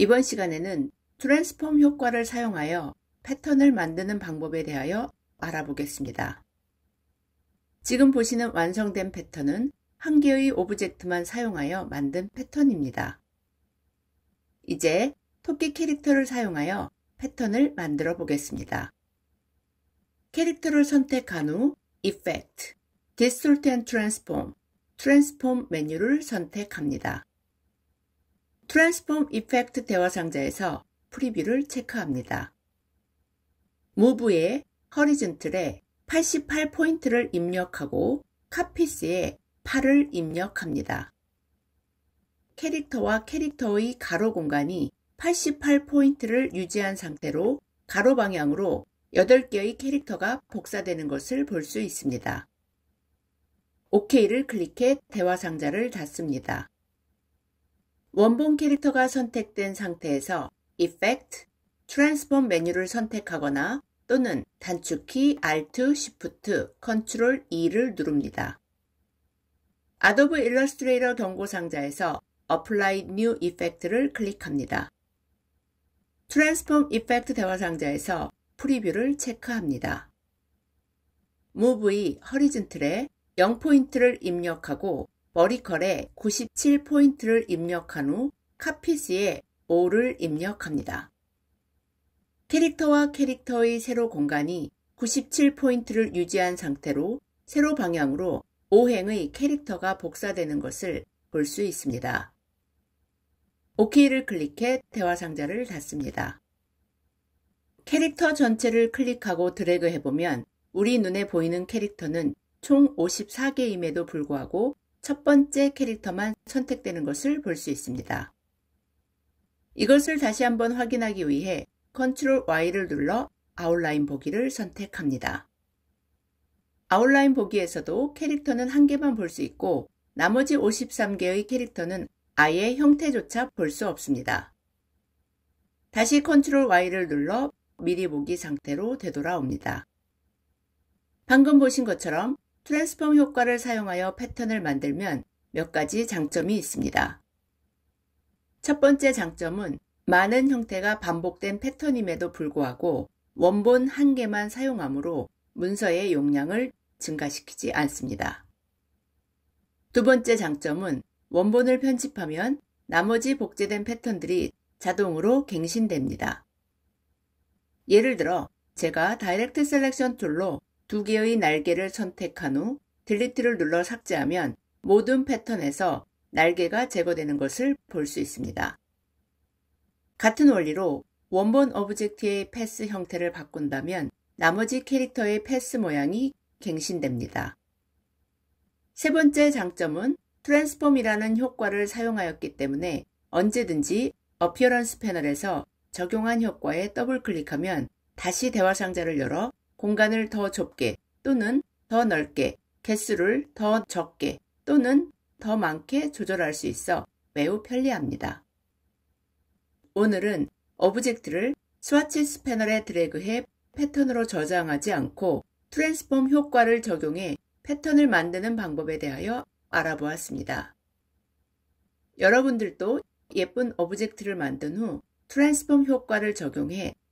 이번 시간에는 트랜스폼 효과를 사용하여 패턴을 만드는 방법에 대하여 알아보겠습니다. 지금 보시는 완성된 패턴은 한 개의 오브젝트만 사용하여 만든 패턴입니다. 이제 토끼 캐릭터를 사용하여 패턴을 만들어 보겠습니다. 캐릭터를 선택한 후 Effect, Distort and Transform, Transform 메뉴를 선택합니다. 트랜스폼 이펙트 대화 상자에서 프리뷰를 체크합니다. 모브의 허리즌틀에 88포인트를 입력하고 카피스에 8을 입력합니다. 캐릭터와 캐릭터의 가로 공간이 88포인트를 유지한 상태로 가로 방향으로 8개의 캐릭터가 복사되는 것을 볼 수 있습니다. OK를 클릭해 대화 상자를 닫습니다. 원본 캐릭터가 선택된 상태에서 Effect, Transform 메뉴를 선택하거나 또는 단축키 Alt, Shift, Ctrl, E를 누릅니다. Adobe Illustrator 경고 상자에서 Apply New Effect를 클릭합니다. Transform Effect 대화 상자에서 프리뷰를 체크합니다. Move의 허리즌틀에 0포인트를 입력하고 머리컬에 97포인트를 입력한 후 카피스에 5를 입력합니다. 캐릭터와 캐릭터의 세로 공간이 97포인트를 유지한 상태로 세로 방향으로 5행의 캐릭터가 복사되는 것을 볼 수 있습니다. OK를 클릭해 대화 상자를 닫습니다. 캐릭터 전체를 클릭하고 드래그해보면 우리 눈에 보이는 캐릭터는 총 54개임에도 불구하고 첫 번째 캐릭터만 선택되는 것을 볼 수 있습니다. 이것을 다시 한번 확인하기 위해 Ctrl Y를 눌러 아웃라인 보기를 선택합니다. 아웃라인 보기에서도 캐릭터는 한 개만 볼 수 있고 나머지 53개의 캐릭터는 아예 형태조차 볼 수 없습니다. 다시 Ctrl Y를 눌러 미리 보기 상태로 되돌아옵니다. 방금 보신 것처럼 트랜스폼 효과를 사용하여 패턴을 만들면 몇 가지 장점이 있습니다. 첫 번째 장점은 많은 형태가 반복된 패턴임에도 불구하고 원본 한 개만 사용하므로 문서의 용량을 증가시키지 않습니다. 두 번째 장점은 원본을 편집하면 나머지 복제된 패턴들이 자동으로 갱신됩니다. 예를 들어 제가 다이렉트 셀렉션 툴로 두 개의 날개를 선택한 후 딜리트를 눌러 삭제하면 모든 패턴에서 날개가 제거되는 것을 볼 수 있습니다. 같은 원리로 원본 오브젝트의 패스 형태를 바꾼다면 나머지 캐릭터의 패스 모양이 갱신됩니다. 세 번째 장점은 트랜스폼이라는 효과를 사용하였기 때문에 언제든지 어피어런스 패널에서 적용한 효과에 더블 클릭하면 다시 대화 상자를 열어 공간을 더 좁게 또는 더 넓게, 개수를 더 적게 또는 더 많게 조절할 수 있어 매우 편리합니다. 오늘은 오브젝트를 스와치 스패널에 드래그해 패턴으로 저장하지 않고 트랜스폼 효과를 적용해 패턴을 만드는 방법에 대하여 알아보았습니다. 여러분들도 예쁜 오브젝트를 만든 후 트랜스폼 효과를 적용해